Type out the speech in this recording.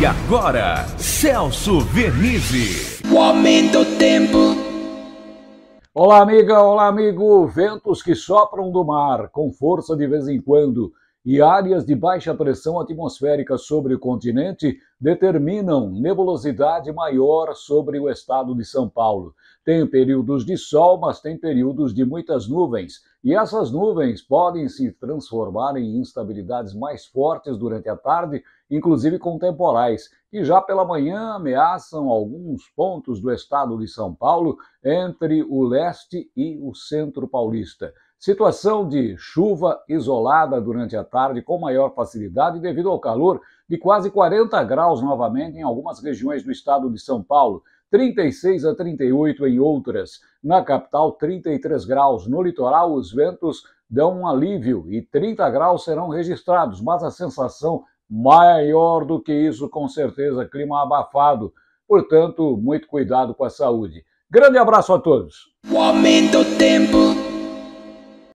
E agora, Celso Vernizzi. O aumento do tempo. Olá, amiga, olá, amigo. Ventos que sopram do mar com força de vez em quando e áreas de baixa pressão atmosférica sobre o continente determinam nebulosidade maior sobre o estado de São Paulo. Tem períodos de sol, mas tem períodos de muitas nuvens, e essas nuvens podem se transformar em instabilidades mais fortes durante a tarde, inclusive com temporais, que já pela manhã ameaçam alguns pontos do estado de São Paulo entre o leste e o centro paulista. Situação de chuva isolada durante a tarde com maior facilidade devido ao calor de quase 40 graus novamente em algumas regiões do estado de São Paulo, 36 a 38 em outras. Na capital, 33 graus. No litoral, os ventos dão um alívio e 30 graus serão registrados, mas a sensação maior do que isso, com certeza, clima abafado. Portanto, muito cuidado com a saúde. Grande abraço a todos.